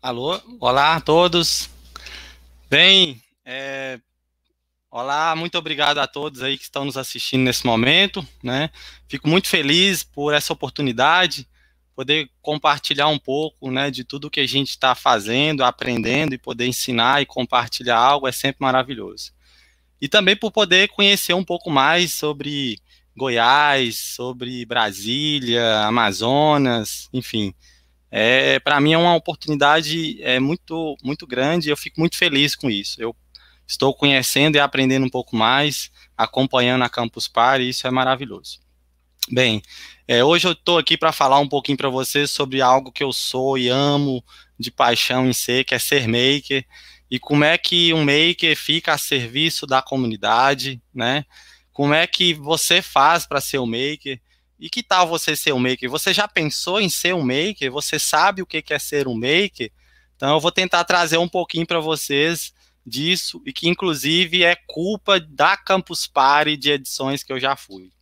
Alô, olá a todos. Bem, é... olá, muito obrigado a todos aí que estão nos assistindo nesse momento, né? Fico muito feliz por essa oportunidade, poder compartilhar um pouco, né, de tudo que a gente está fazendo, aprendendo e poder ensinar e compartilhar algo é sempre maravilhoso. E também por poder conhecer um pouco mais sobre Goiás, sobre Brasília, Amazonas, enfim é, para mim é uma oportunidade é, muito, muito grande, eu fico muito feliz com isso. Eu estou conhecendo e aprendendo um pouco mais, acompanhando a Campus Party, isso é maravilhoso. Bem, é, hoje eu estou aqui para falar um pouquinho para vocês sobre algo que eu sou e amo de paixão em ser, que é ser maker, e como é que um maker fica a serviço da comunidade, né? Como é que você faz para ser um maker? E que tal você ser um maker? Você já pensou em ser um maker? Você sabe o que é ser um maker? Então eu vou tentar trazer um pouquinho para vocês disso e que inclusive é culpa da Campus Party de edições que eu já fui.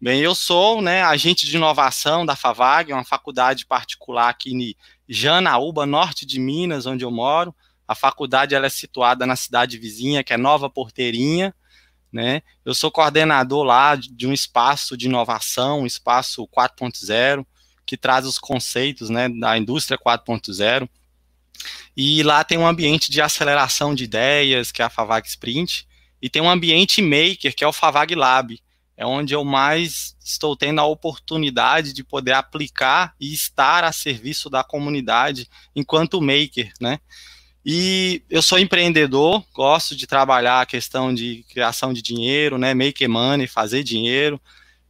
Bem, eu sou né, agente de inovação da FAVAG, uma faculdade particular aqui em Janaúba, norte de Minas, onde eu moro. A faculdade ela é situada na cidade vizinha, que é Nova Porteirinha né? Eu sou coordenador lá de um espaço de inovação, um espaço 4.0, que traz os conceitos, né, da indústria 4.0. E lá tem um ambiente de aceleração de ideias, que é a Favag Sprint, e tem um ambiente maker, que é o Favag Lab. É onde eu mais estou tendo a oportunidade de poder aplicar e estar a serviço da comunidade enquanto maker, né? E eu sou empreendedor, gosto de trabalhar a questão de criação de dinheiro, né, make money, fazer dinheiro,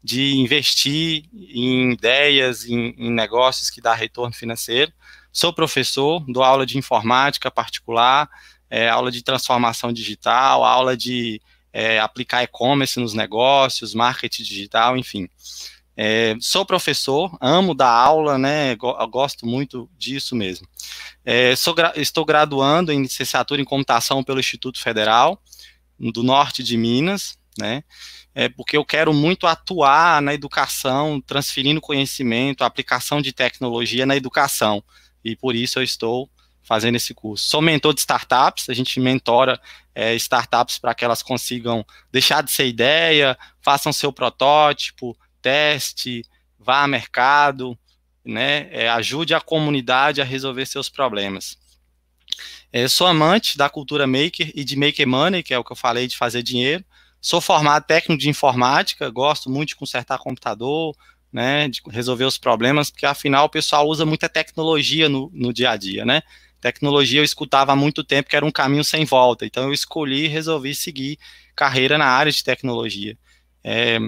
de investir em ideias, em, em negócios que dá retorno financeiro. Sou professor, dou aula de informática particular, é, aula de transformação digital, aula de é, aplicar e-commerce nos negócios, marketing digital, enfim. É, sou professor, amo dar aula, né? Gosto muito disso mesmo. É, sou, estou graduando em licenciatura em computação pelo Instituto Federal do Norte de Minas, né? É porque eu quero muito atuar na educação, transferindo conhecimento, aplicação de tecnologia na educação. E por isso eu estou fazendo esse curso. Sou mentor de startups, a gente mentora é, startups para que elas consigam deixar de ser ideia, façam seu protótipo, teste, vá a mercado, né, é, ajude a comunidade a resolver seus problemas. É, sou amante da cultura maker e de maker money, que é o que eu falei de fazer dinheiro. Sou formado técnico de informática, gosto muito de consertar computador, né, de resolver os problemas, porque afinal o pessoal usa muita tecnologia no, no dia a dia, né? Tecnologia eu escutava há muito tempo que era um caminho sem volta, então eu escolhi e resolvi seguir carreira na área de tecnologia. É,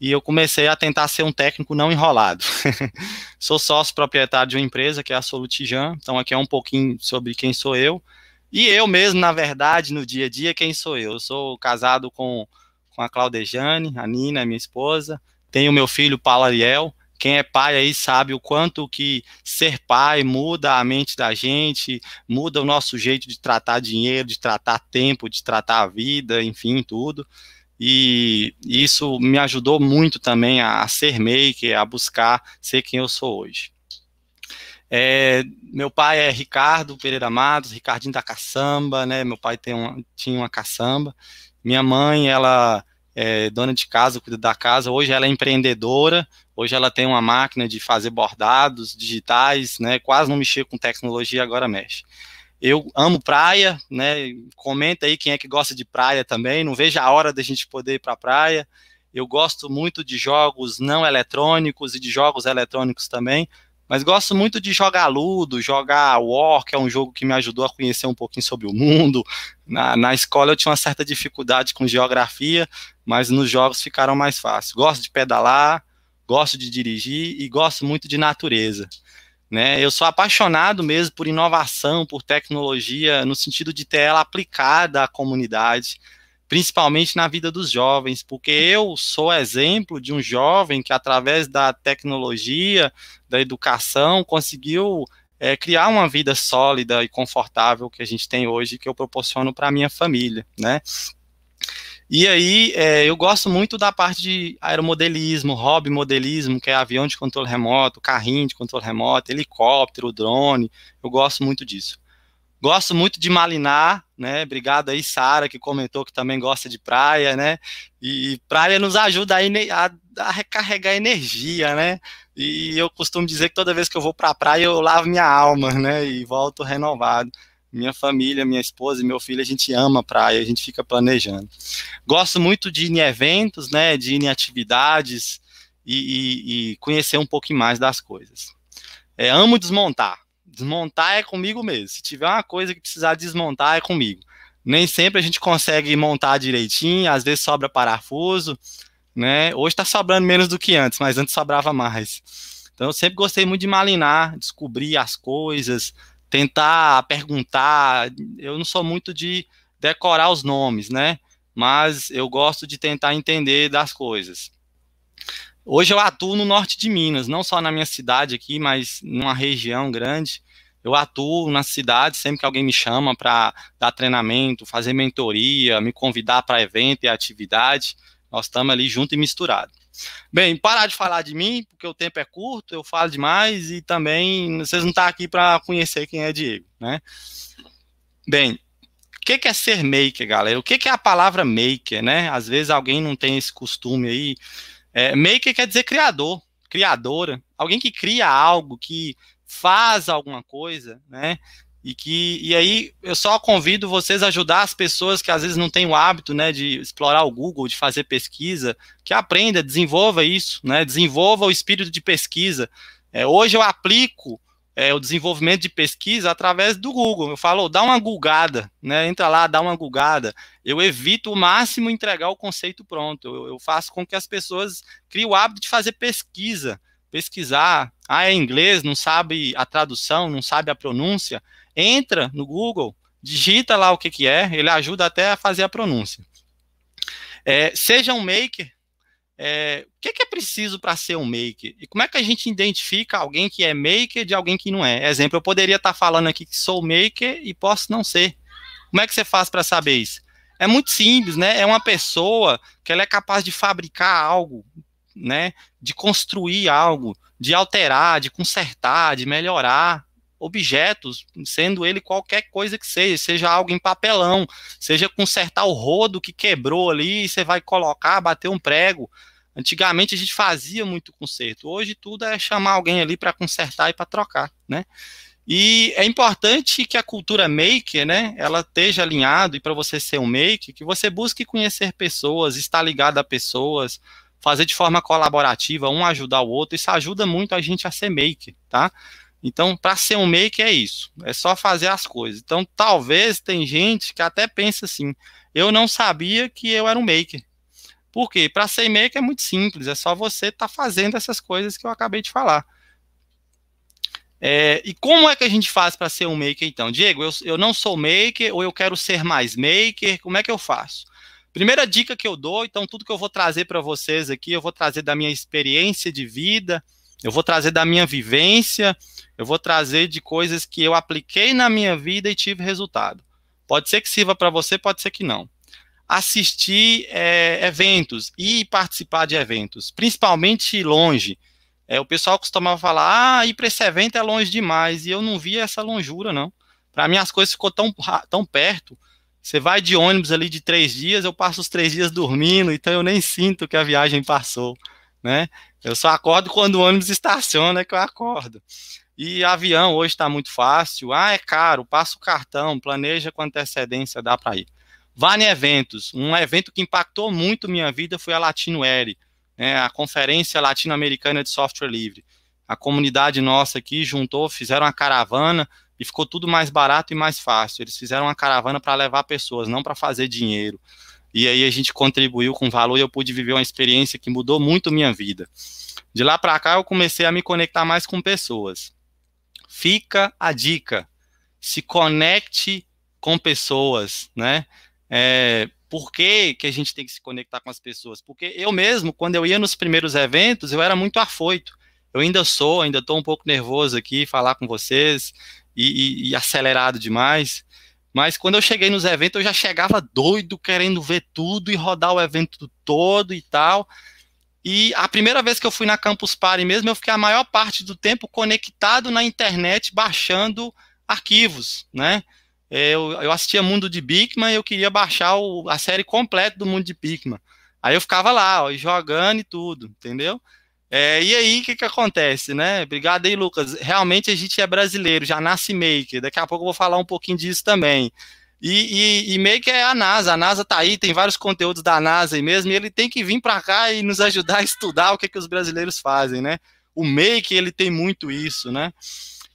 e eu comecei a tentar ser um técnico não enrolado. sou sócio proprietário de uma empresa que é a Solutijan, então aqui é um pouquinho sobre quem sou eu. E eu mesmo, na verdade, no dia a dia, quem sou eu? Eu sou casado com, com a Claudejane, a Nina, minha esposa. Tenho meu filho Paulo Ariel. Quem é pai aí sabe o quanto que ser pai muda a mente da gente, muda o nosso jeito de tratar dinheiro, de tratar tempo, de tratar a vida, enfim, tudo e isso me ajudou muito também a, a ser maker, a buscar ser quem eu sou hoje. É, meu pai é Ricardo Pereira Matos, Ricardinho da Caçamba, né? Meu pai tem uma, tinha uma caçamba. Minha mãe, ela é dona de casa, cuida da casa. Hoje ela é empreendedora. Hoje ela tem uma máquina de fazer bordados digitais, né? Quase não mexia com tecnologia, agora mexe. Eu amo praia, né? Comenta aí quem é que gosta de praia também. Não veja a hora da gente poder ir para a praia. Eu gosto muito de jogos não eletrônicos e de jogos eletrônicos também, mas gosto muito de jogar Ludo, jogar War, que é um jogo que me ajudou a conhecer um pouquinho sobre o mundo. Na, na escola eu tinha uma certa dificuldade com geografia, mas nos jogos ficaram mais fáceis. Gosto de pedalar, gosto de dirigir e gosto muito de natureza. Né? Eu sou apaixonado mesmo por inovação, por tecnologia, no sentido de ter ela aplicada à comunidade, principalmente na vida dos jovens, porque eu sou exemplo de um jovem que, através da tecnologia, da educação, conseguiu é, criar uma vida sólida e confortável que a gente tem hoje, que eu proporciono para a minha família, né? E aí, é, eu gosto muito da parte de aeromodelismo, hobby modelismo, que é avião de controle remoto, carrinho de controle remoto, helicóptero, drone. Eu gosto muito disso. Gosto muito de Malinar, né? Obrigado aí, Sara, que comentou que também gosta de praia, né? E praia nos ajuda a, a, a recarregar energia, né? E eu costumo dizer que toda vez que eu vou para a praia, eu lavo minha alma, né? E volto renovado minha família, minha esposa e meu filho, a gente ama praia, a gente fica planejando. Gosto muito de ir em eventos, né, de ir em atividades e, e, e conhecer um pouco mais das coisas. É, amo desmontar. Desmontar é comigo mesmo. Se tiver uma coisa que precisar desmontar, é comigo. Nem sempre a gente consegue montar direitinho, às vezes sobra parafuso, né? Hoje está sobrando menos do que antes, mas antes sobrava mais. Então eu sempre gostei muito de malinar, descobrir as coisas, tentar perguntar. Eu não sou muito de decorar os nomes, né? Mas eu gosto de tentar entender das coisas. Hoje eu atuo no norte de Minas, não só na minha cidade aqui, mas numa região grande. Eu atuo na cidade sempre que alguém me chama para dar treinamento, fazer mentoria, me convidar para evento e atividade. Nós estamos ali junto e misturado. Bem, parar de falar de mim, porque o tempo é curto, eu falo demais e também vocês não estão tá aqui para conhecer quem é Diego, né? Bem, o que, que é ser maker, galera? O que, que é a palavra maker, né? Às vezes alguém não tem esse costume aí. É, maker quer dizer criador, criadora, alguém que cria algo, que faz alguma coisa, né? E, que, e aí eu só convido vocês a ajudar as pessoas que às vezes não têm o hábito né, de explorar o Google, de fazer pesquisa, que aprenda, desenvolva isso, né, desenvolva o espírito de pesquisa. É, hoje eu aplico é, o desenvolvimento de pesquisa através do Google. Eu falo, dá uma gulgada, né? Entra lá, dá uma gulgada. Eu evito o máximo entregar o conceito pronto. Eu, eu faço com que as pessoas criem o hábito de fazer pesquisa, pesquisar, ah, é inglês, não sabe a tradução, não sabe a pronúncia, entra no Google, digita lá o que, que é, ele ajuda até a fazer a pronúncia. É, seja um maker, é, o que, que é preciso para ser um maker? E como é que a gente identifica alguém que é maker de alguém que não é? Exemplo, eu poderia estar tá falando aqui que sou maker e posso não ser. Como é que você faz para saber isso? É muito simples, né? É uma pessoa que ela é capaz de fabricar algo, né? De construir algo, de alterar, de consertar, de melhorar objetos, sendo ele qualquer coisa que seja, seja algo em papelão, seja consertar o rodo que quebrou ali, você vai colocar, bater um prego. Antigamente a gente fazia muito conserto, hoje tudo é chamar alguém ali para consertar e para trocar, né? E é importante que a cultura maker, né, ela esteja alinhado e para você ser um maker, que você busque conhecer pessoas, estar ligado a pessoas, fazer de forma colaborativa, um ajudar o outro, isso ajuda muito a gente a ser make, tá? Então, para ser um make é isso, é só fazer as coisas. Então, talvez tem gente que até pensa assim: eu não sabia que eu era um maker. Por quê? Para ser maker é muito simples, é só você estar tá fazendo essas coisas que eu acabei de falar. É, e como é que a gente faz para ser um maker então? Diego, eu, eu não sou maker ou eu quero ser mais maker, como é que eu faço? Primeira dica que eu dou, então tudo que eu vou trazer para vocês aqui, eu vou trazer da minha experiência de vida, eu vou trazer da minha vivência, eu vou trazer de coisas que eu apliquei na minha vida e tive resultado. Pode ser que sirva para você, pode ser que não. Assistir é, eventos e participar de eventos, principalmente longe. É, o pessoal costumava falar: ah, ir para esse evento é longe demais, e eu não via essa longura, não. Para mim, as coisas ficou tão, tão perto você vai de ônibus ali de três dias, eu passo os três dias dormindo, então eu nem sinto que a viagem passou, né? Eu só acordo quando o ônibus estaciona que eu acordo. E avião hoje está muito fácil. Ah, é caro, passa o cartão, planeja com antecedência, dá para ir. Vá em eventos. Um evento que impactou muito minha vida foi a Latino Air, né, a Conferência Latino-Americana de Software Livre. A comunidade nossa aqui juntou, fizeram uma caravana, e ficou tudo mais barato e mais fácil. Eles fizeram uma caravana para levar pessoas, não para fazer dinheiro. E aí a gente contribuiu com valor e eu pude viver uma experiência que mudou muito minha vida. De lá para cá eu comecei a me conectar mais com pessoas. Fica a dica, se conecte com pessoas, né? É, por que, que, a gente tem que se conectar com as pessoas? Porque eu mesmo, quando eu ia nos primeiros eventos, eu era muito afoito. Eu ainda sou, ainda estou um pouco nervoso aqui falar com vocês e, e, e acelerado demais. Mas quando eu cheguei nos eventos, eu já chegava doido, querendo ver tudo e rodar o evento todo e tal. E a primeira vez que eu fui na Campus Party mesmo, eu fiquei a maior parte do tempo conectado na internet, baixando arquivos, né? Eu, eu assistia Mundo de Bigman e eu queria baixar o, a série completa do Mundo de Bigman. Aí eu ficava lá, ó, jogando e tudo, entendeu? É, e aí, o que, que acontece, né? Obrigado aí, Lucas. Realmente a gente é brasileiro, já nasce maker. Daqui a pouco eu vou falar um pouquinho disso também. E, e, e maker é a NASA. A NASA tá aí, tem vários conteúdos da NASA aí mesmo. E ele tem que vir para cá e nos ajudar a estudar o que, que os brasileiros fazem, né? O maker ele tem muito isso, né?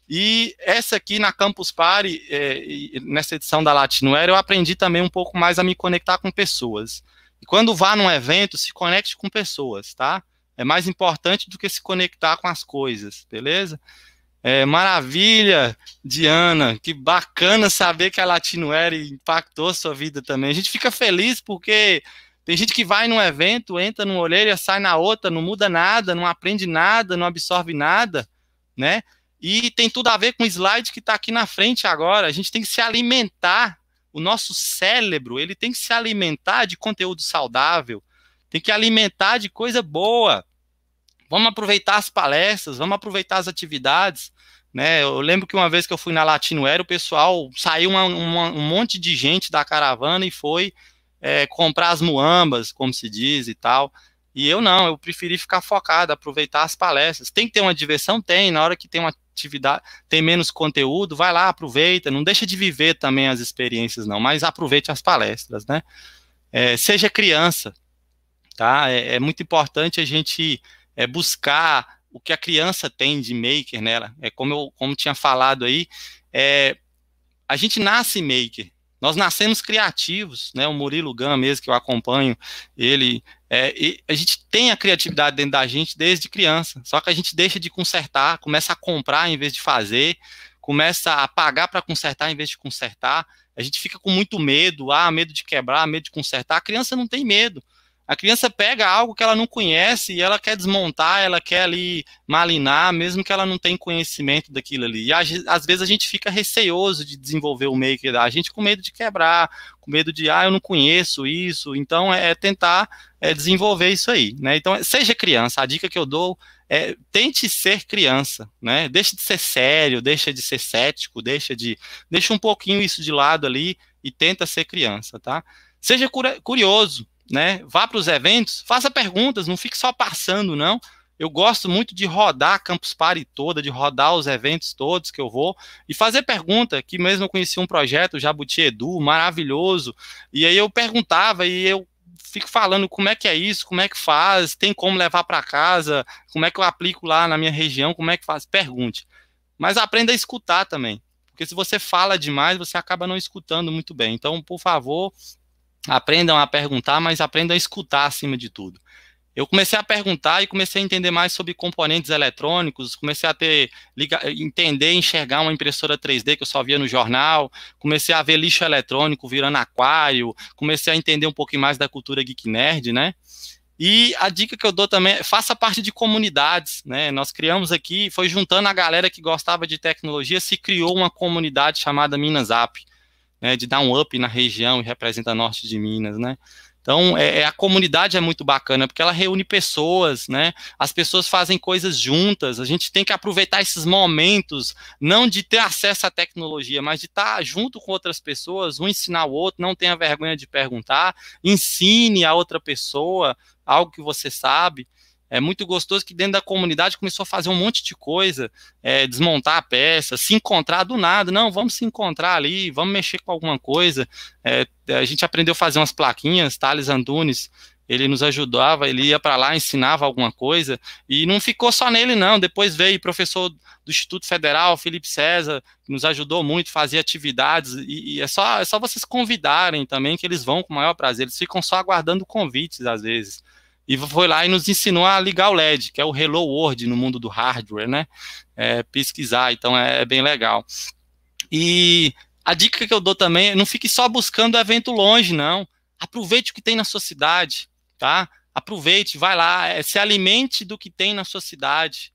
E essa aqui na Campus Party, é, nessa edição da Era, eu aprendi também um pouco mais a me conectar com pessoas. E quando vá num evento, se conecte com pessoas, tá? É mais importante do que se conectar com as coisas, beleza? É, maravilha, Diana, que bacana saber que a Latino Era impactou a sua vida também. A gente fica feliz porque tem gente que vai num evento, entra numa orelha, sai na outra, não muda nada, não aprende nada, não absorve nada, né? E tem tudo a ver com o slide que está aqui na frente agora. A gente tem que se alimentar, o nosso cérebro, ele tem que se alimentar de conteúdo saudável, tem que alimentar de coisa boa. Vamos aproveitar as palestras, vamos aproveitar as atividades. Né? Eu lembro que uma vez que eu fui na Latino Era, o pessoal saiu uma, uma, um monte de gente da caravana e foi é, comprar as muambas, como se diz e tal. E eu não, eu preferi ficar focado, aproveitar as palestras. Tem que ter uma diversão? Tem. Na hora que tem uma atividade, tem menos conteúdo, vai lá, aproveita. Não deixa de viver também as experiências, não, mas aproveite as palestras, né? É, seja criança. Tá? É, é muito importante a gente é, buscar o que a criança tem de maker nela. É como eu como tinha falado aí, é, a gente nasce maker. Nós nascemos criativos, né? O Murilo Gama mesmo que eu acompanho, ele é, a gente tem a criatividade dentro da gente desde criança. Só que a gente deixa de consertar, começa a comprar em vez de fazer, começa a pagar para consertar em vez de consertar. A gente fica com muito medo, ah, medo de quebrar, medo de consertar. A criança não tem medo. A criança pega algo que ela não conhece e ela quer desmontar, ela quer ali malinar, mesmo que ela não tenha conhecimento daquilo ali. E às vezes a gente fica receoso de desenvolver o maker, a gente com medo de quebrar, com medo de, ah, eu não conheço isso. Então é, é, tentar é, desenvolver isso aí, né? Então seja criança, a dica que eu dou é tente ser criança, né? Deixa de ser sério, deixa de ser cético, deixa de... Deixa um pouquinho isso de lado ali e tenta ser criança, tá? Seja curioso, né? Vá para os eventos, faça perguntas, não fique só passando, não. Eu gosto muito de rodar a Campus Party toda, de rodar os eventos todos que eu vou e fazer pergunta. Que mesmo eu conheci um projeto, Jabuti Edu, maravilhoso. E aí eu perguntava e eu fico falando como é que é isso, como é que faz, tem como levar para casa, como é que eu aplico lá na minha região, como é que faz. Pergunte. Mas aprenda a escutar também. Porque se você fala demais, você acaba não escutando muito bem. Então, por favor, Aprendam a perguntar, mas aprendam a escutar acima de tudo. Eu comecei a perguntar e comecei a entender mais sobre componentes eletrônicos, comecei a ter entender, enxergar uma impressora 3D que eu só via no jornal, comecei a ver lixo eletrônico virando aquário, comecei a entender um pouquinho mais da cultura geek nerd, né? E a dica que eu dou também é faça parte de comunidades, né? Nós criamos aqui, foi juntando a galera que gostava de tecnologia, se criou uma comunidade chamada Minas App né, de dar um up na região e representa norte de Minas, né? Então, é, é, a comunidade é muito bacana, porque ela reúne pessoas, né? As pessoas fazem coisas juntas. A gente tem que aproveitar esses momentos, não de ter acesso à tecnologia, mas de estar junto com outras pessoas, um ensinar o outro, não tenha vergonha de perguntar, ensine a outra pessoa algo que você sabe é muito gostoso que dentro da comunidade começou a fazer um monte de coisa, é, desmontar a peça, se encontrar do nada, não, vamos se encontrar ali, vamos mexer com alguma coisa. É, é a gente aprendeu a fazer umas plaquinhas, Thales Antunes, ele nos ajudava, ele ia para lá, ensinava alguma coisa, e não ficou só nele, não. Depois veio professor do Instituto Federal, Felipe César, que nos ajudou muito, fazia atividades, e, e é, só, é só vocês convidarem também, que eles vão com o maior prazer, eles ficam só aguardando convites às vezes e foi lá e nos ensinou a ligar o LED, que é o Hello World no mundo do hardware, né? É, pesquisar, então é, é, bem legal. E a dica que eu dou também é não fique só buscando evento longe, não. Aproveite o que tem na sua cidade, tá? Aproveite, vai lá, é, se alimente do que tem na sua cidade.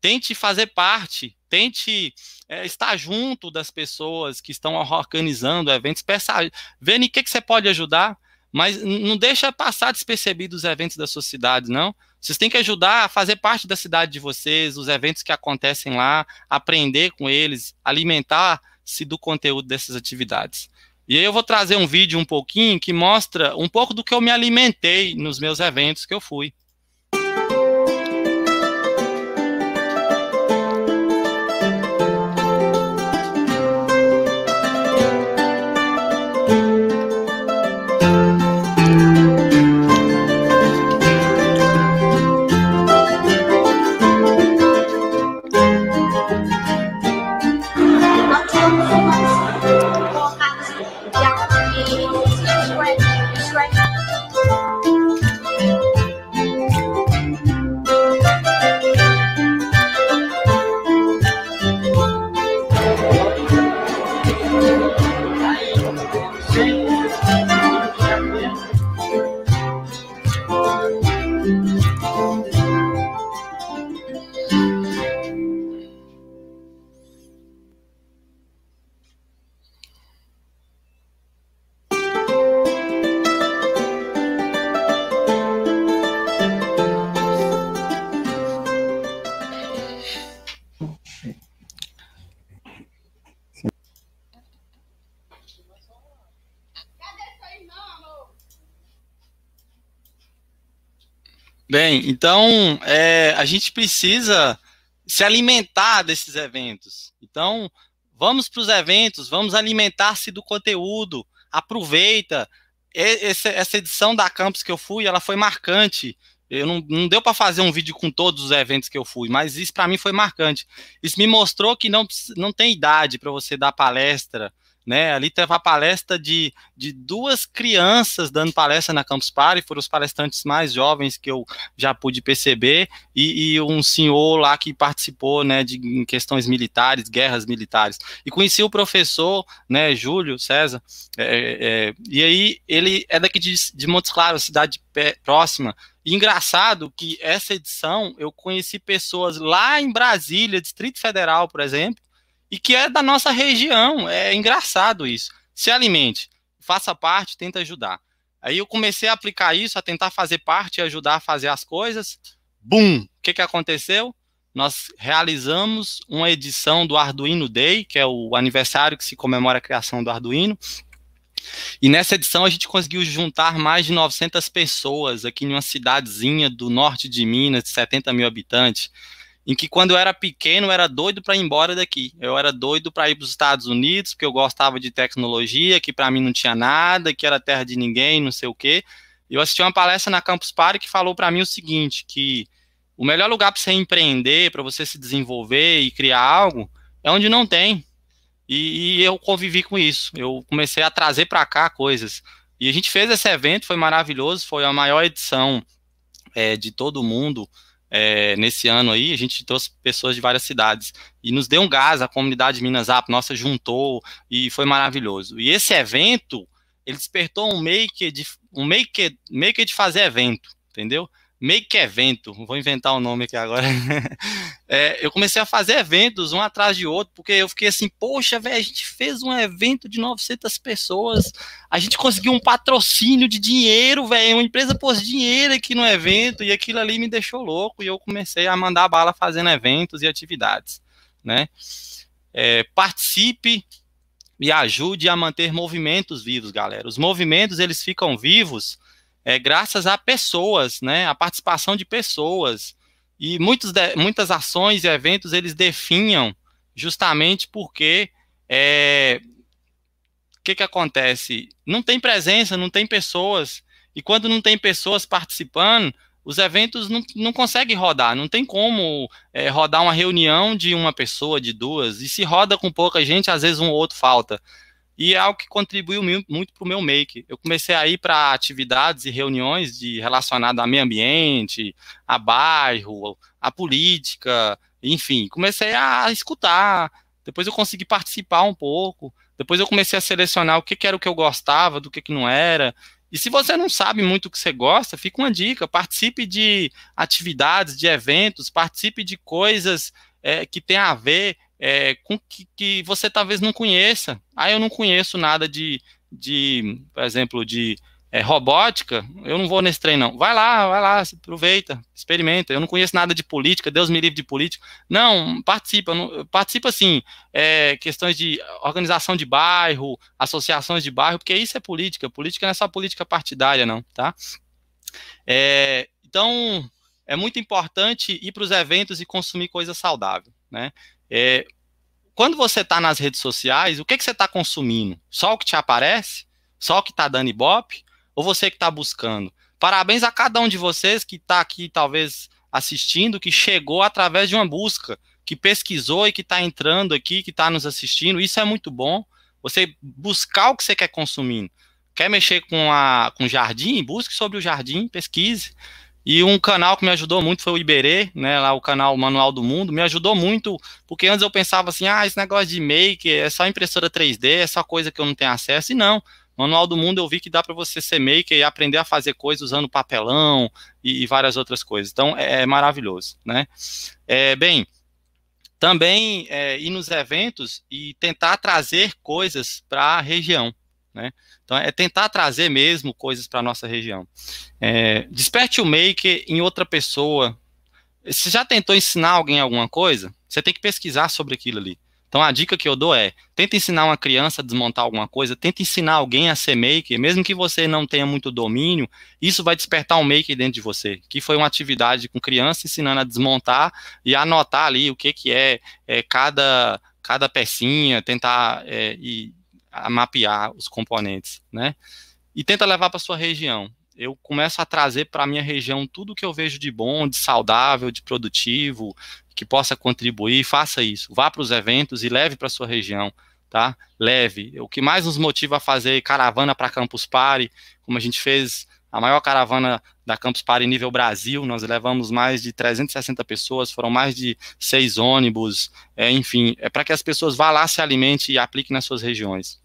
Tente fazer parte, tente é, estar junto das pessoas que estão organizando eventos. Peça, vê em que, que você pode ajudar mas não deixa passar despercebido os eventos da sua cidade, não. Vocês têm que ajudar a fazer parte da cidade de vocês, os eventos que acontecem lá, aprender com eles, alimentar-se do conteúdo dessas atividades. E aí eu vou trazer um vídeo um pouquinho que mostra um pouco do que eu me alimentei nos meus eventos que eu fui. Bem, então é, a gente precisa se alimentar desses eventos. Então, vamos para os eventos, vamos alimentar-se do conteúdo, aproveita. Esse, essa edição da Campus que eu fui, ela foi marcante. Eu não, não deu para fazer um vídeo com todos os eventos que eu fui, mas isso para mim foi marcante. Isso me mostrou que não, não tem idade para você dar palestra, né, ali teve a palestra de, de duas crianças dando palestra na Campus Party, foram os palestrantes mais jovens que eu já pude perceber, e, e um senhor lá que participou né, de questões militares, guerras militares. E conheci o professor, né, Júlio César, é, é, é e aí ele é daqui de, de Montes Claros, cidade próxima, engraçado que essa edição eu conheci pessoas lá em Brasília, Distrito Federal, por exemplo, e que é da nossa região. É engraçado isso. Se alimente, faça parte, tenta ajudar. Aí eu comecei a aplicar isso, a tentar fazer parte e ajudar a fazer as coisas. Bum! O que, que aconteceu? Nós realizamos uma edição do Arduino Day, que é o aniversário que se comemora a criação do Arduino. E nessa edição a gente conseguiu juntar mais de 900 pessoas aqui em uma cidadezinha do norte de Minas, de 70 mil habitantes em que quando eu era pequeno eu era doido para ir embora daqui. Eu era doido para ir para os Estados Unidos, porque eu gostava de tecnologia, que para mim não tinha nada, que era terra de ninguém, não sei o quê. Eu assisti uma palestra na Campus Party que falou para mim o seguinte, que o melhor lugar para você empreender, para você se desenvolver e criar algo, é onde não tem. E, e eu convivi com isso. Eu comecei a trazer para cá coisas. E a gente fez esse evento, foi maravilhoso, foi a maior edição é, de todo mundo é, nesse ano aí, a gente trouxe pessoas de várias cidades e nos deu um gás, a comunidade Minas App nossa juntou e foi maravilhoso. E esse evento, ele despertou um maker de um maker, maker de fazer evento, entendeu? meio que evento, vou inventar o um nome aqui agora. é, eu comecei a fazer eventos um atrás de outro, porque eu fiquei assim, poxa, velho, a gente fez um evento de 900 pessoas, a gente conseguiu um patrocínio de dinheiro, velho, uma empresa pôs dinheiro aqui no evento, e aquilo ali me deixou louco, e eu comecei a mandar bala fazendo eventos e atividades, né? É, participe e ajude a manter movimentos vivos, galera. Os movimentos, eles ficam vivos é, graças a pessoas, né, a participação de pessoas. E muitos de, muitas ações e eventos eles definham justamente porque é, o que, que acontece? Não tem presença, não tem pessoas. E quando não tem pessoas participando, os eventos não, não conseguem rodar. Não tem como é, rodar uma reunião de uma pessoa, de duas. E se roda com pouca gente, às vezes um ou outro falta e é algo que contribuiu muito para o meu make. Eu comecei a ir para atividades e reuniões de relacionadas a meio ambiente, a bairro, a política, enfim, comecei a escutar. Depois eu consegui participar um pouco. Depois eu comecei a selecionar o que, que era o que eu gostava, do que, que não era. E se você não sabe muito o que você gosta, fica uma dica: participe de atividades, de eventos, participe de coisas é, que tem a ver é, com que, que, você talvez não conheça. Ah, eu não conheço nada de, de por exemplo, de é, robótica, eu não vou nesse trem, não. Vai lá, vai lá, aproveita, experimenta. Eu não conheço nada de política, Deus me livre de política. Não, participa. Não, participa, sim, é, questões de organização de bairro, associações de bairro, porque isso é política. Política não é só política partidária, não, tá? É, então, é muito importante ir para os eventos e consumir coisa saudável, né? É, quando você está nas redes sociais, o que, que você está consumindo? Só o que te aparece? Só o que está dando ibope? Ou você que está buscando? Parabéns a cada um de vocês que está aqui, talvez, assistindo, que chegou através de uma busca, que pesquisou e que está entrando aqui, que está nos assistindo. Isso é muito bom. Você buscar o que você quer consumindo. Quer mexer com, a, com jardim? Busque sobre o jardim, pesquise. E um canal que me ajudou muito foi o Iberê, né, lá o canal Manual do Mundo, me ajudou muito, porque antes eu pensava assim, ah, esse negócio de maker é só impressora 3D, é só coisa que eu não tenho acesso, e não. Manual do Mundo eu vi que dá para você ser maker e aprender a fazer coisas usando papelão e, e várias outras coisas. Então, é, é maravilhoso, né? É, bem, também é, ir nos eventos e tentar trazer coisas para a região, né? Então, é tentar trazer mesmo coisas para a nossa região. É, desperte o maker em outra pessoa. Você já tentou ensinar alguém alguma coisa? Você tem que pesquisar sobre aquilo ali. Então, a dica que eu dou é: tenta ensinar uma criança a desmontar alguma coisa, tenta ensinar alguém a ser maker, mesmo que você não tenha muito domínio, isso vai despertar um maker dentro de você. Que foi uma atividade com criança ensinando a desmontar e anotar ali o que, que é, é cada, cada pecinha, tentar. É, e, a mapear os componentes, né? E tenta levar para sua região. Eu começo a trazer para minha região tudo que eu vejo de bom, de saudável, de produtivo, que possa contribuir. Faça isso. Vá para os eventos e leve para sua região, tá? Leve. O que mais nos motiva a fazer caravana para Campus Party, como a gente fez a maior caravana da Campus Party nível Brasil, nós levamos mais de 360 pessoas, foram mais de seis ônibus, é, enfim, é para que as pessoas vá lá, se alimente e aplique nas suas regiões.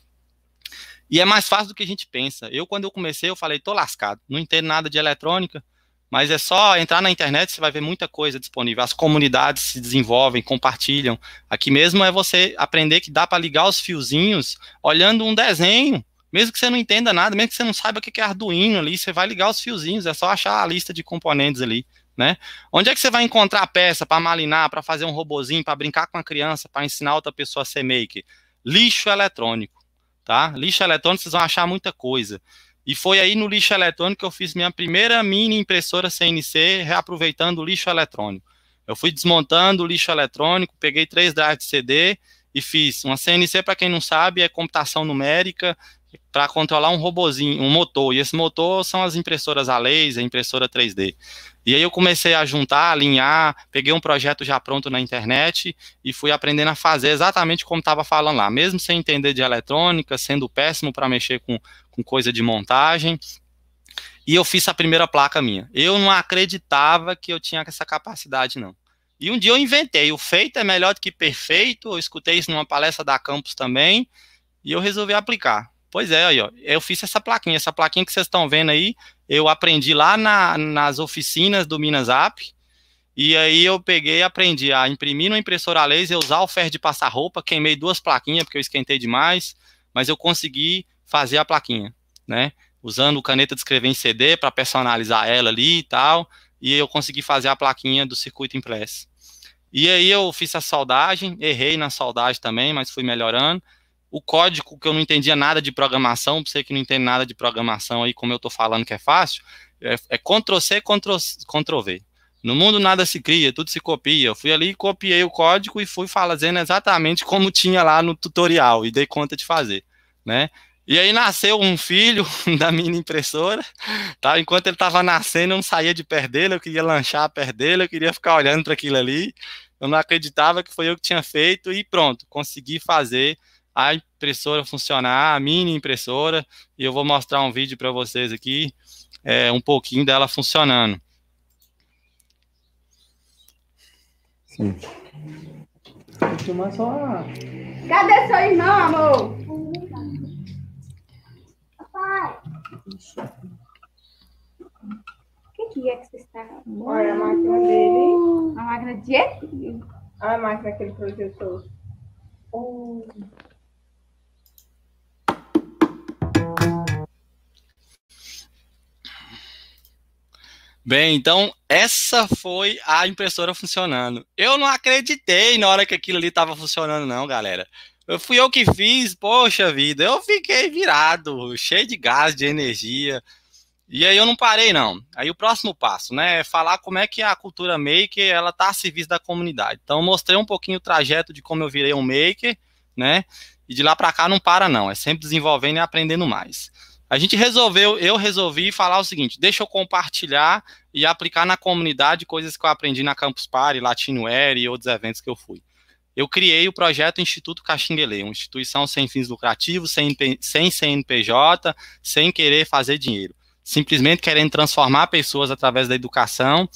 E é mais fácil do que a gente pensa. Eu, quando eu comecei, eu falei, tô lascado, não entendo nada de eletrônica, mas é só entrar na internet, você vai ver muita coisa disponível. As comunidades se desenvolvem, compartilham. Aqui mesmo é você aprender que dá para ligar os fiozinhos olhando um desenho. Mesmo que você não entenda nada, mesmo que você não saiba o que é Arduino ali, você vai ligar os fiozinhos, é só achar a lista de componentes ali. Né? Onde é que você vai encontrar a peça para malinar, para fazer um robozinho, para brincar com a criança, para ensinar outra pessoa a ser maker? Lixo eletrônico tá? Lixo eletrônico vocês vão achar muita coisa. E foi aí no lixo eletrônico que eu fiz minha primeira mini impressora CNC, reaproveitando o lixo eletrônico. Eu fui desmontando o lixo eletrônico, peguei três drives de CD e fiz uma CNC, para quem não sabe, é computação numérica, para controlar um robozinho, um motor. E esse motor são as impressoras a laser, impressora 3D. E aí eu comecei a juntar, alinhar, peguei um projeto já pronto na internet e fui aprendendo a fazer exatamente como estava falando lá, mesmo sem entender de eletrônica, sendo péssimo para mexer com, com coisa de montagem. E eu fiz a primeira placa minha. Eu não acreditava que eu tinha essa capacidade, não. E um dia eu inventei, o feito é melhor do que perfeito, eu escutei isso numa palestra da Campus também, e eu resolvi aplicar. Pois é, aí, ó, eu fiz essa plaquinha. Essa plaquinha que vocês estão vendo aí, eu aprendi lá na, nas oficinas do Minas App. E aí eu peguei e aprendi a imprimir numa impressora laser, usar o ferro de passar roupa, queimei duas plaquinhas porque eu esquentei demais, mas eu consegui fazer a plaquinha, né? Usando caneta de escrever em CD para personalizar ela ali e tal, e eu consegui fazer a plaquinha do circuito impresso. E aí eu fiz a soldagem, errei na soldagem também, mas fui melhorando o código que eu não entendia nada de programação, para você que não entende nada de programação aí, como eu tô falando que é fácil, é, é Ctrl-C, Ctrl-V. no mundo nada se cria, tudo se copia. Eu fui ali, copiei o código e fui fazendo exatamente como tinha lá no tutorial e dei conta de fazer, né? E aí nasceu um filho da minha impressora, tá? Enquanto ele estava nascendo, eu não saía de perto dele, eu queria lanchar a perto dele, eu queria ficar olhando para aquilo ali. Eu não acreditava que foi eu que tinha feito e pronto, consegui fazer a impressora funcionar, a mini impressora, e eu vou mostrar um vídeo para vocês aqui, é, um pouquinho dela funcionando. Sim. Vou só Cadê seu irmão, amor? Papai! O que, que é que você está... Olha a máquina dele. A máquina de... A máquina que ele projetou. Oh. Bem, então essa foi a impressora funcionando. Eu não acreditei na hora que aquilo ali estava funcionando, não, galera. Eu fui eu que fiz, poxa vida, eu fiquei virado, cheio de gás, de energia. E aí eu não parei, não. Aí o próximo passo, né, é falar como é que a cultura maker, ela tá a serviço da comunidade. Então eu mostrei um pouquinho o trajeto de como eu virei um maker, né, e de lá para cá não para não, é sempre desenvolvendo e aprendendo mais. A gente resolveu, eu resolvi falar o seguinte: deixa eu compartilhar e aplicar na comunidade coisas que eu aprendi na Campus Party, Latino Air e outros eventos que eu fui. Eu criei o projeto Instituto Caxinguelê, uma instituição sem fins lucrativos, sem, sem CNPJ, sem querer fazer dinheiro. Simplesmente querendo transformar pessoas através da educação,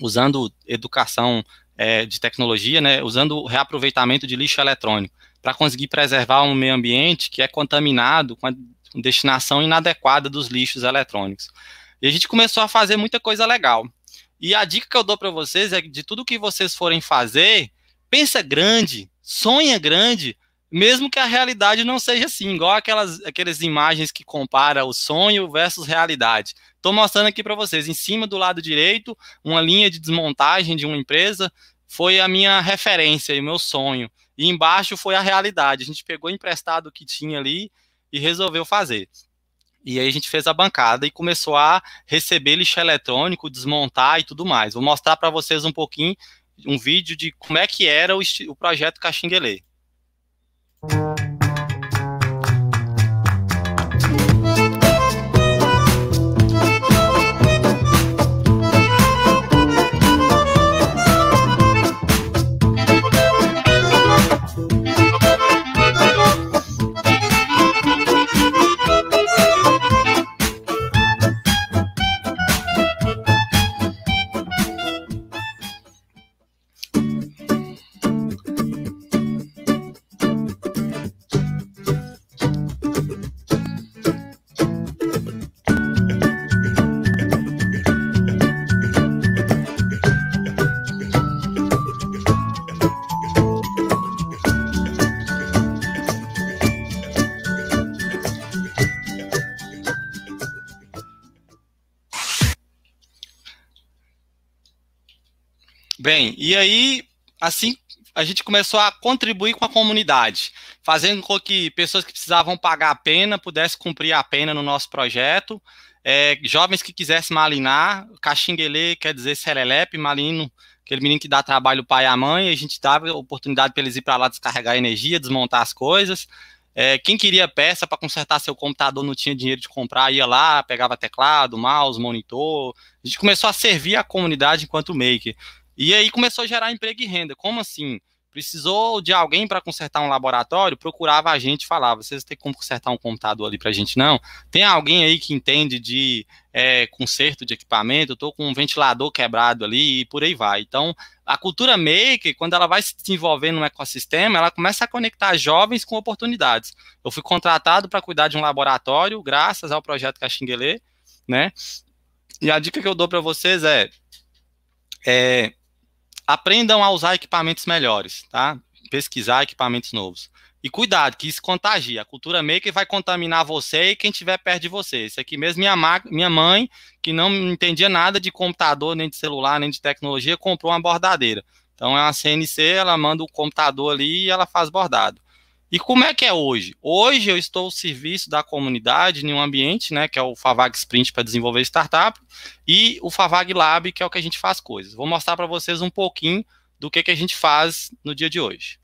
usando educação é, de tecnologia, né, usando reaproveitamento de lixo eletrônico, para conseguir preservar um meio ambiente que é contaminado com a destinação inadequada dos lixos eletrônicos. E a gente começou a fazer muita coisa legal. E a dica que eu dou para vocês é que de tudo que vocês forem fazer, pensa grande, sonha grande, mesmo que a realidade não seja assim, igual aquelas, aquelas imagens que compara o sonho versus realidade. Estou mostrando aqui para vocês, em cima do lado direito, uma linha de desmontagem de uma empresa foi a minha referência e o meu sonho. E embaixo foi a realidade. A gente pegou emprestado o que tinha ali e resolveu fazer. E aí a gente fez a bancada e começou a receber lixo eletrônico, desmontar e tudo mais. Vou mostrar para vocês um pouquinho um vídeo de como é que era o, o projeto Caxinguelê. bem? E aí, assim, a gente começou a contribuir com a comunidade, fazendo com que pessoas que precisavam pagar a pena pudessem cumprir a pena no nosso projeto, é, jovens que quisessem malinar, caxinguelê quer dizer serelepe, malino, aquele menino que dá trabalho o pai e a mãe, a gente dava oportunidade para eles ir para lá descarregar energia, desmontar as coisas. É, quem queria peça para consertar seu computador não tinha dinheiro de comprar, ia lá, pegava teclado, mouse, monitor. A gente começou a servir a comunidade enquanto maker. E aí começou a gerar emprego e renda. Como assim? Precisou de alguém para consertar um laboratório? Procurava a gente, falava: vocês têm como consertar um computador ali para a gente? Não. Tem alguém aí que entende de é, conserto de equipamento? Eu estou com um ventilador quebrado ali e por aí vai. Então, a cultura maker, quando ela vai se desenvolvendo no ecossistema, ela começa a conectar jovens com oportunidades. Eu fui contratado para cuidar de um laboratório, graças ao projeto Caxinguelê, né? E a dica que eu dou para vocês é, é aprendam a usar equipamentos melhores, tá? Pesquisar equipamentos novos. E cuidado, que isso contagia. A cultura maker vai contaminar você e quem estiver perto de você. Isso aqui mesmo, minha, ma minha mãe, que não entendia nada de computador, nem de celular, nem de tecnologia, comprou uma bordadeira. Então, é uma CNC, ela manda o computador ali e ela faz bordado. E como é que é hoje? Hoje eu estou ao serviço da comunidade em um ambiente, né, que é o Favag Sprint para desenvolver startup e o Favag Lab, que é o que a gente faz coisas. Vou mostrar para vocês um pouquinho do que, que a gente faz no dia de hoje.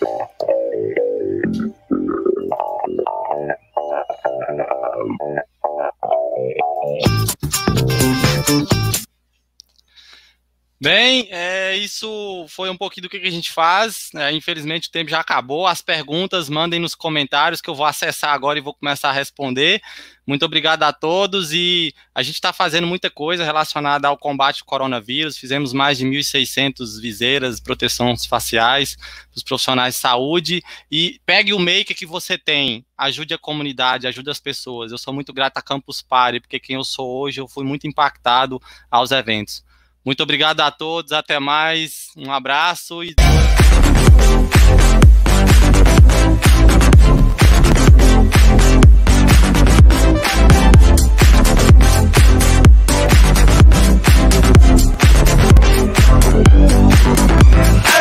Yeah. Bem, é, isso foi um pouquinho do que a gente faz. Né? Infelizmente o tempo já acabou. As perguntas mandem nos comentários que eu vou acessar agora e vou começar a responder. Muito obrigado a todos e a gente está fazendo muita coisa relacionada ao combate ao coronavírus. Fizemos mais de 1.600 viseiras, proteções faciais para os profissionais de saúde. E pegue o make que você tem, ajude a comunidade, ajude as pessoas. Eu sou muito grato a Campus Party, porque quem eu sou hoje, eu fui muito impactado aos eventos. Muito obrigado a todos, até mais, um abraço e.